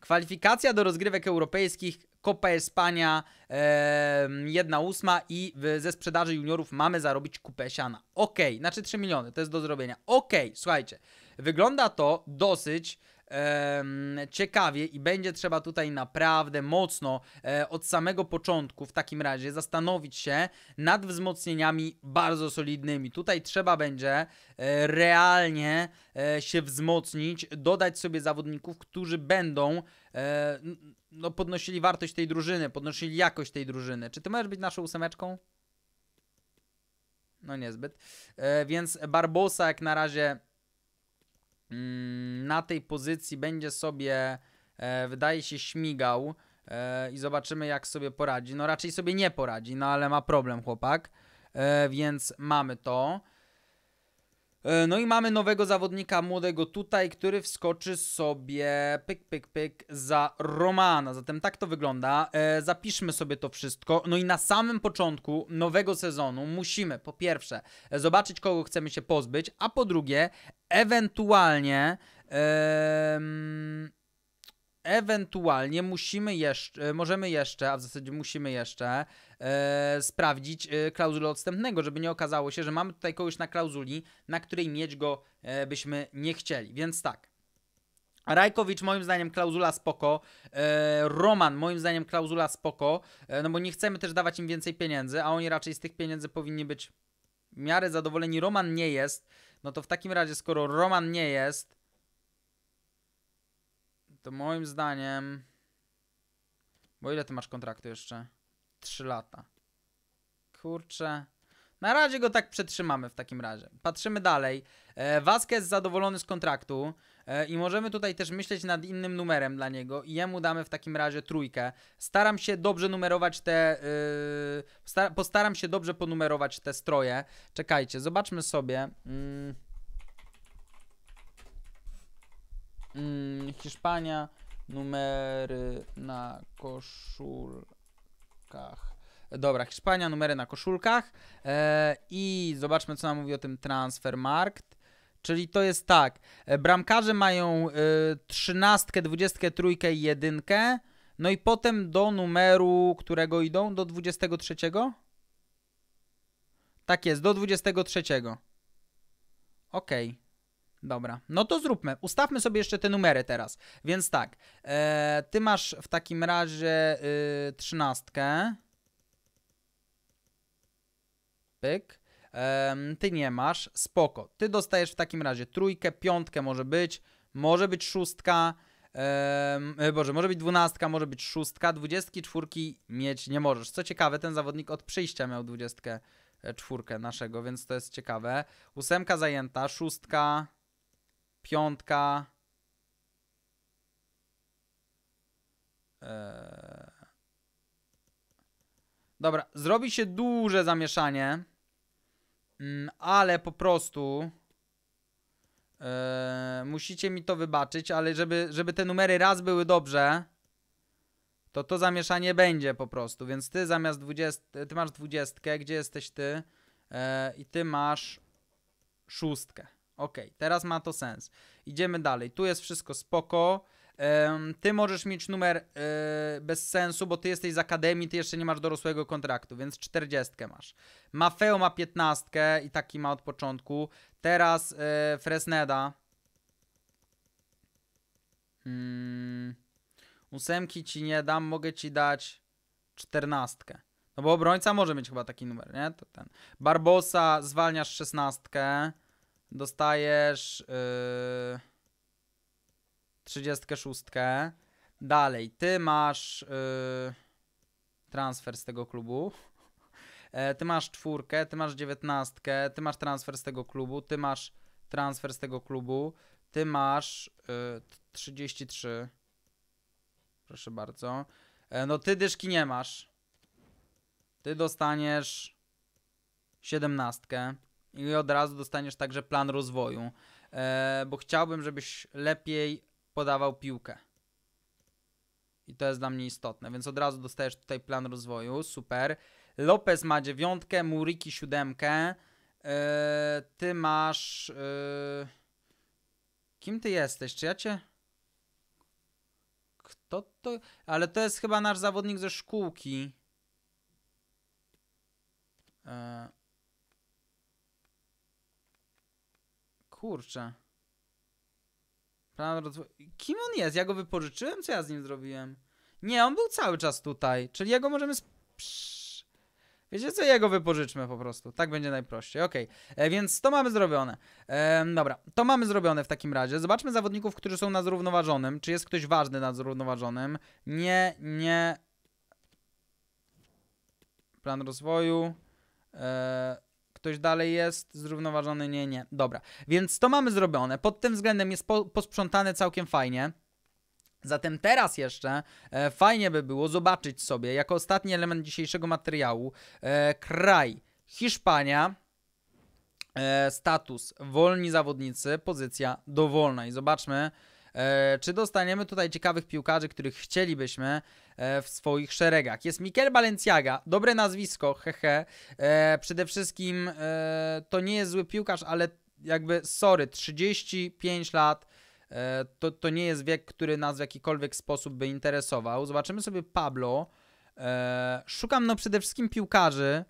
Kwalifikacja do rozgrywek europejskich, Copa Espania e, 1-8 i w, ze sprzedaży juniorów mamy zarobić kupę siana. Okej, okay, znaczy 3 miliony, to jest do zrobienia. Okej, okay, słuchajcie, wygląda to dosyć ciekawie i będzie trzeba tutaj naprawdę mocno e, od samego początku w takim razie zastanowić się nad wzmocnieniami bardzo solidnymi. Tutaj trzeba będzie e, realnie e, się wzmocnić, dodać sobie zawodników, którzy będą no, podnosili wartość tej drużyny, podnosili jakość tej drużyny. Czy ty możesz być naszą ósemeczką? No niezbyt. Więc Barbosa jak na razie Mm, na tej pozycji będzie sobie, e, wydaje się, śmigał e, i zobaczymy, jak sobie poradzi. No raczej sobie nie poradzi, no ale ma problem chłopak, e, więc mamy to. E, no i mamy nowego zawodnika młodego tutaj, który wskoczy sobie pyk, pyk, pyk za Romana. Zatem tak to wygląda. E, zapiszmy sobie to wszystko. No i na samym początku nowego sezonu musimy po pierwsze zobaczyć, kogo chcemy się pozbyć, a po drugie ewentualnie... E, Ewentualnie musimy jeszcze, możemy jeszcze, a w zasadzie musimy jeszcze e, sprawdzić e, klauzulę odstępnego, żeby nie okazało się, że mamy tutaj kogoś na klauzuli, na której mieć go e, byśmy nie chcieli. Więc tak, Rajkowicz moim zdaniem klauzula spoko, e, Roman moim zdaniem klauzula spoko, e, no bo nie chcemy też dawać im więcej pieniędzy, a oni raczej z tych pieniędzy powinni być w miarę zadowoleni. Roman nie jest, no to w takim razie skoro Roman nie jest, to moim zdaniem... Bo ile ty masz kontraktu jeszcze? 3 lata. Kurczę. Na razie go tak przetrzymamy w takim razie. Patrzymy dalej. E, Vasquez zadowolony z kontraktu e, i możemy tutaj też myśleć nad innym numerem dla niego i jemu damy w takim razie trójkę. Staram się dobrze numerować te... Yy, postaram się dobrze ponumerować te stroje. Czekajcie, zobaczmy sobie... Yy. Mm, Hiszpania, numery na koszulkach. Dobra, Hiszpania, numery na koszulkach. E, I zobaczmy, co nam mówi o tym Transfermarkt. Czyli to jest tak, e, bramkarze mają e, trzynastkę, dwudziestkę, trójkę i jedynkę, no i potem do numeru, którego idą, do 23? Tak jest, do 23. Okej. Okay. Dobra, no to zróbmy. Ustawmy sobie jeszcze te numery teraz. Więc tak, e, ty masz w takim razie y, trzynastkę. Pyk. E, ty nie masz, spoko. Ty dostajesz w takim razie trójkę, piątkę może być, może być szóstka. E, Boże, może być dwunastka, może być szóstka, dwudziestki, czwórki mieć nie możesz. Co ciekawe, ten zawodnik od przyjścia miał dwudziestkę, e, czwórkę naszego, więc to jest ciekawe. Ósemka zajęta, szóstka, piątka. Eee... Dobra, zrobi się duże zamieszanie, mm, ale po prostu eee, musicie mi to wybaczyć, ale żeby, żeby te numery raz były dobrze, to to zamieszanie będzie po prostu. Więc ty zamiast 20, ty masz dwudziestkę, gdzie jesteś ty? Eee, I ty masz szóstkę. Ok, teraz ma to sens. Idziemy dalej. Tu jest wszystko spoko. Um, ty możesz mieć numer yy, bez sensu, bo ty jesteś z akademii, ty jeszcze nie masz dorosłego kontraktu, więc 40 masz. Mafeo ma 15 i taki ma od początku. Teraz yy, Fresneda. Hmm. Ósemki ci nie dam, mogę ci dać 14. No bo obrońca może mieć chyba taki numer, nie? To ten. Barbosa zwalniasz 16. Dostajesz yy, 36. Dalej, ty masz yy, transfer z tego klubu. E, ty masz czwórkę, ty masz dziewiętnastkę, ty masz transfer z tego klubu, ty masz transfer z tego klubu, ty masz y, 33. Proszę bardzo. E, no ty dyszki nie masz. Ty dostaniesz siedemnastkę i od razu dostaniesz także plan rozwoju, e, bo chciałbym, żebyś lepiej podawał piłkę. I to jest dla mnie istotne, więc od razu dostajesz tutaj plan rozwoju, super. Lopez ma dziewiątkę, Muriki siódemkę, e, ty masz... E, kim ty jesteś? Czy ja cię... Kto to... Ale to jest chyba nasz zawodnik ze szkółki. Eee... Kurczę. Plan rozwoju. Kim on jest? Ja go wypożyczyłem? Co ja z nim zrobiłem? Nie, on był cały czas tutaj. Czyli jego możemy... Psz. Wiecie co? Jego wypożyczmy po prostu. Tak będzie najprościej. Okej, okay. E, więc to mamy zrobione. E, dobra, to mamy zrobione w takim razie. Zobaczmy zawodników, którzy są na zrównoważonym. Czy jest ktoś ważny na zrównoważonym? Nie, nie. Plan rozwoju. E, Ktoś dalej jest zrównoważony? Nie, nie. Dobra, więc to mamy zrobione. Pod tym względem jest po, posprzątane całkiem fajnie. Zatem teraz jeszcze e, fajnie by było zobaczyć sobie, jako ostatni element dzisiejszego materiału, e, kraj Hiszpania, e, status wolni zawodnicy, pozycja dowolna. I zobaczmy, E, czy dostaniemy tutaj ciekawych piłkarzy, których chcielibyśmy e, w swoich szeregach? Jest Mikel Balenciaga, dobre nazwisko, hehe. E, przede wszystkim to nie jest zły piłkarz, ale jakby sorry, 35 lat to, to nie jest wiek, który nas w jakikolwiek sposób by interesował. Zobaczymy sobie Pablo. Szukam no przede wszystkim piłkarzy,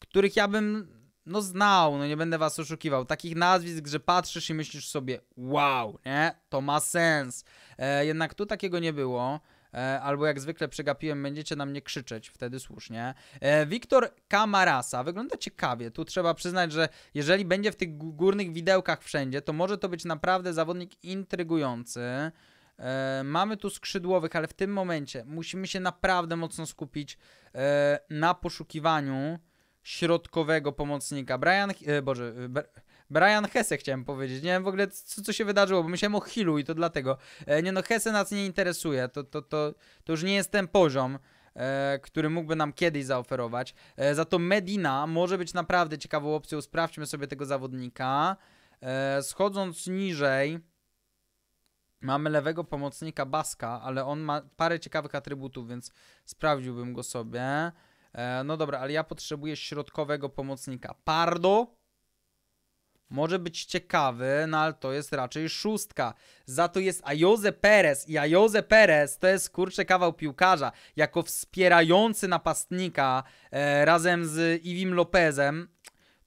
których ja bym no znał, no nie będę was oszukiwał, takich nazwisk, że patrzysz i myślisz sobie, wow, nie, to ma sens. E, jednak tu takiego nie było. E, albo jak zwykle przegapiłem, będziecie na mnie krzyczeć, wtedy słusznie. E, Wiktor Kamarasa wygląda ciekawie. Tu trzeba przyznać, że jeżeli będzie w tych górnych widełkach wszędzie, to może to być naprawdę zawodnik intrygujący. E, mamy tu skrzydłowych, ale w tym momencie musimy się naprawdę mocno skupić e, na poszukiwaniu środkowego pomocnika. Brian, e, Boże, e, Brian Hesse chciałem powiedzieć. Nie wiem w ogóle co, co się wydarzyło, bo myślałem o Hillu i to dlatego. E, nie no, Hesse nas nie interesuje. To, to, to, to już nie jest ten poziom. który mógłby nam kiedyś zaoferować. za to Medina może być naprawdę ciekawą opcją. Sprawdźmy sobie tego zawodnika. schodząc niżej, mamy lewego pomocnika Baska, ale on ma parę ciekawych atrybutów, więc sprawdziłbym go sobie. E, no dobra, ale ja potrzebuję środkowego pomocnika. Pardo może być ciekawy, no ale to jest raczej szóstka. Za to jest Ajoze Perez i Ajoze Perez to jest kurczę kawał piłkarza, jako wspierający napastnika e, razem z Iwim Lopezem.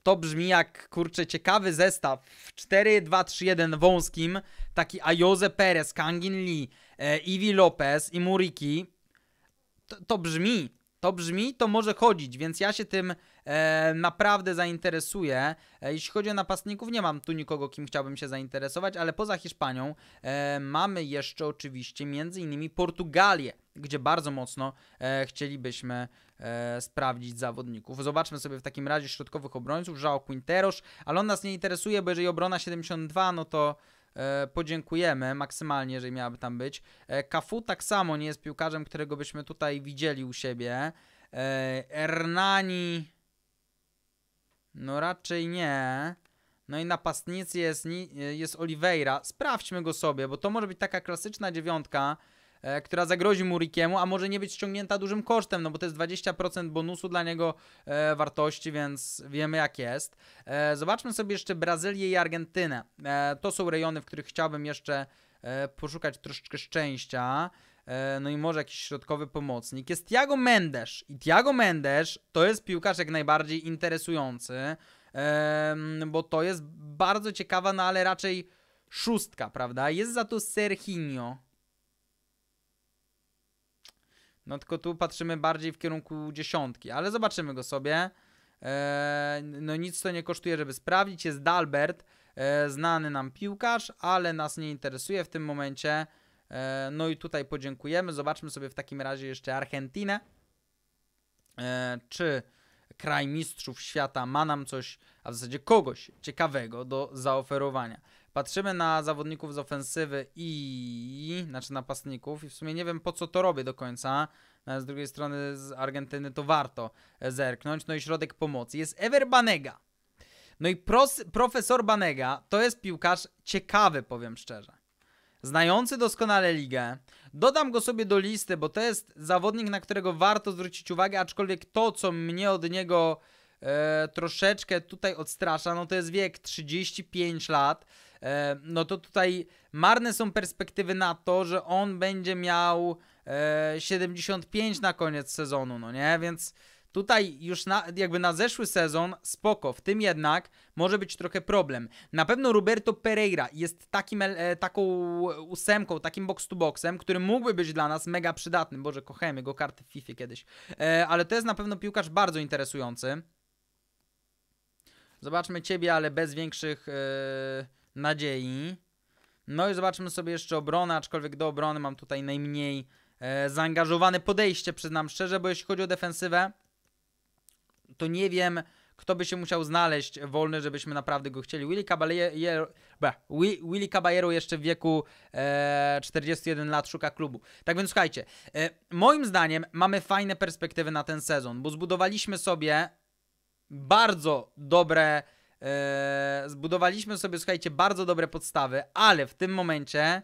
To brzmi jak kurczę ciekawy zestaw w 4-2-3-1 wąskim, taki Ajoze Perez, Kangin Lee, e, Iwi Lopez i Muriki. To, to brzmi to brzmi, to może chodzić, więc ja się tym e, naprawdę zainteresuję. E, jeśli chodzi o napastników, nie mam tu nikogo, kim chciałbym się zainteresować, ale poza Hiszpanią e, mamy jeszcze oczywiście między innymi Portugalię, gdzie bardzo mocno e, chcielibyśmy e, sprawdzić zawodników. Zobaczmy sobie w takim razie środkowych obrońców, João Quinteros, ale on nas nie interesuje, bo jeżeli obrona 72, no to E, podziękujemy maksymalnie, jeżeli miałaby tam być. E, Kafu tak samo nie jest piłkarzem, którego byśmy tutaj widzieli u siebie. Hernani e, no raczej nie. No i napastnicy jest, jest Oliveira. Sprawdźmy go sobie, bo to może być taka klasyczna dziewiątka, E, która zagrozi Murikiemu, a może nie być ściągnięta dużym kosztem, no bo to jest 20% bonusu dla niego e, wartości, więc wiemy jak jest. E, zobaczmy sobie jeszcze Brazylię i Argentynę. E, to są rejony, w których chciałbym jeszcze e, poszukać troszeczkę szczęścia. E, no i może jakiś środkowy pomocnik. Jest Tiago Mendes. I Tiago Mendes to jest piłkarz jak najbardziej interesujący, bo to jest bardzo ciekawa, no ale raczej szóstka, prawda? Jest za to Serginho. No tylko tu patrzymy bardziej w kierunku dziesiątki, ale zobaczymy go sobie. Eee, no nic to nie kosztuje, żeby sprawdzić. Jest Dalbert, e, znany nam piłkarz, ale nas nie interesuje w tym momencie. E, no i tutaj podziękujemy. Zobaczmy sobie w takim razie jeszcze Argentinę. E, czy kraj mistrzów świata ma nam coś, a w zasadzie kogoś ciekawego do zaoferowania. Patrzymy na zawodników z ofensywy i... Znaczy napastników i w sumie nie wiem po co to robię do końca. E, z drugiej strony z Argentyny to warto e, zerknąć. No i środek pomocy jest Ever Banega. No i pros, profesor Banega to jest piłkarz ciekawy, powiem szczerze. Znający doskonale ligę. Dodam go sobie do listy, bo to jest zawodnik, na którego warto zwrócić uwagę, aczkolwiek to, co mnie od niego e, troszeczkę tutaj odstrasza, no to jest wiek 35 lat, e, no to tutaj marne są perspektywy na to, że on będzie miał e, 75 na koniec sezonu, no nie, więc tutaj już na, jakby na zeszły sezon spoko, w tym jednak może być trochę problem. Na pewno Roberto Pereira jest takim, e, taką ósemką, takim box-to-boxem, który mógłby być dla nas mega przydatny. Boże, kochamy go, karty w FIFA kiedyś. E, ale to jest na pewno piłkarz bardzo interesujący. Zobaczmy Ciebie, ale bez większych yy, nadziei. No i zobaczmy sobie jeszcze obronę, aczkolwiek do obrony mam tutaj najmniej yy, zaangażowane podejście, przyznam szczerze, bo jeśli chodzi o defensywę, to nie wiem, kto by się musiał znaleźć wolny, żebyśmy naprawdę go chcieli. Willy Caballero, Willy Caballero jeszcze w wieku e, 41 lat szuka klubu. Tak więc słuchajcie, e, moim zdaniem mamy fajne perspektywy na ten sezon, bo zbudowaliśmy sobie bardzo dobre. E, zbudowaliśmy sobie, słuchajcie, bardzo dobre podstawy, ale w tym momencie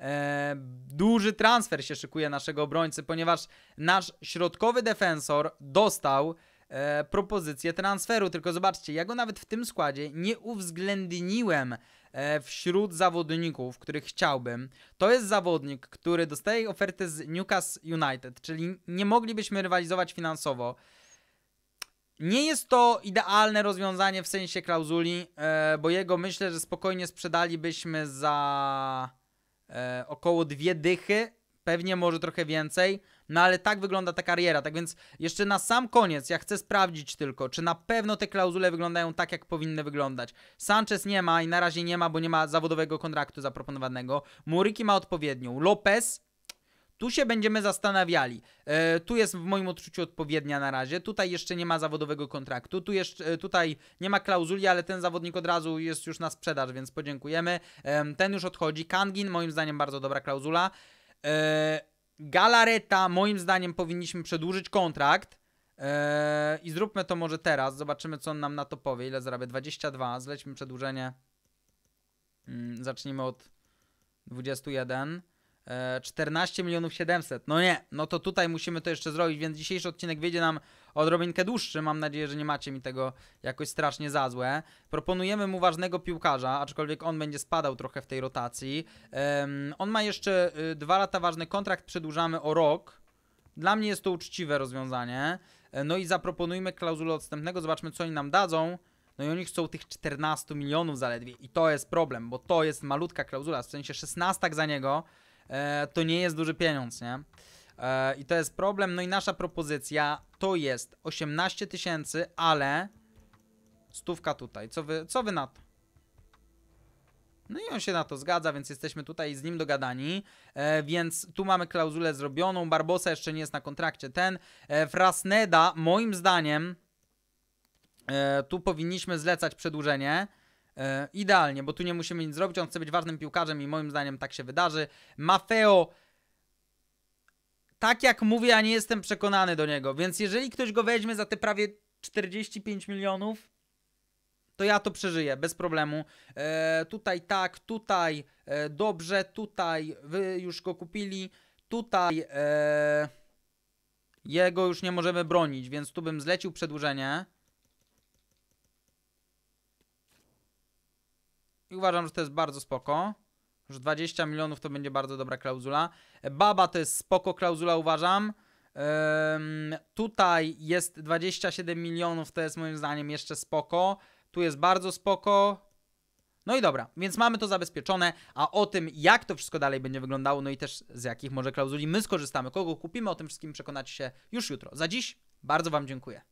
e, duży transfer się szykuje naszego obrońcy, ponieważ nasz środkowy defensor dostał e, propozycję transferu. Tylko zobaczcie, ja go nawet w tym składzie nie uwzględniłem e, wśród zawodników, których chciałbym. To jest zawodnik, który dostaje ofertę z Newcastle United, czyli nie moglibyśmy rywalizować finansowo. Nie jest to idealne rozwiązanie w sensie klauzuli, e, bo jego myślę, że spokojnie sprzedalibyśmy za e, około dwie dychy, pewnie może trochę więcej. No ale tak wygląda ta kariera. Tak więc jeszcze na sam koniec, ja chcę sprawdzić tylko, czy na pewno te klauzule wyglądają tak, jak powinny wyglądać. Sanchez nie ma i na razie nie ma, bo nie ma zawodowego kontraktu zaproponowanego. Muriki ma odpowiednią. Lopez tu się będziemy zastanawiali. E, tu jest w moim odczuciu odpowiednia na razie. Tutaj jeszcze nie ma zawodowego kontraktu. Tu jeszcze, tutaj nie ma klauzuli, ale ten zawodnik od razu jest już na sprzedaż, więc podziękujemy. E, ten już odchodzi. Kangin, moim zdaniem bardzo dobra klauzula. E, Galareta, moim zdaniem powinniśmy przedłużyć kontrakt. E, I zróbmy to może teraz. Zobaczymy, co on nam na to powie. Ile zarabia? 22. Zlećmy przedłużenie. Mm, zacznijmy od 21. 14 e, milionów 700. No nie, no to tutaj musimy to jeszcze zrobić, więc dzisiejszy odcinek wyjdzie nam odrobinkę dłuższy. Mam nadzieję, że nie macie mi tego jakoś strasznie za złe. Proponujemy mu ważnego piłkarza, aczkolwiek on będzie spadał trochę w tej rotacji. Um, on ma jeszcze y, dwa lata ważny kontrakt, przedłużamy o rok. Dla mnie jest to uczciwe rozwiązanie. E, no i zaproponujmy klauzulę odstępnego, zobaczmy co oni nam dadzą. No i oni chcą tych 14 milionów zaledwie i to jest problem, bo to jest malutka klauzula, w sensie 16 za niego E, to nie jest duży pieniądz, nie? E, I to jest problem. No i nasza propozycja to jest 18 tysięcy, ale stówka tutaj. Co wy, co wy na to? No i on się na to zgadza, więc jesteśmy tutaj z nim dogadani. E, więc tu mamy klauzulę zrobioną. Barbosa jeszcze nie jest na kontrakcie ten. E, Frasneda, moim zdaniem, e, tu powinniśmy zlecać przedłużenie. E, idealnie, bo tu nie musimy nic zrobić. On chce być ważnym piłkarzem i moim zdaniem tak się wydarzy. Mafeo tak jak mówię, ja nie jestem przekonany do niego, więc jeżeli ktoś go weźmie za te prawie 45 milionów, to ja to przeżyję bez problemu. E, tutaj tak, tutaj e, dobrze, tutaj wy już go kupili, tutaj e, jego już nie możemy bronić, więc tu bym zlecił przedłużenie. I uważam, że to jest bardzo spoko. Już 20 milionów to będzie bardzo dobra klauzula. Baba to jest spoko klauzula, uważam. tutaj jest 27 milionów, to jest moim zdaniem jeszcze spoko. Tu jest bardzo spoko. No i dobra, więc mamy to zabezpieczone, a o tym, jak to wszystko dalej będzie wyglądało, no i też z jakich może klauzuli my skorzystamy, kogo kupimy, o tym wszystkim przekonacie się już jutro. Za dziś bardzo Wam dziękuję.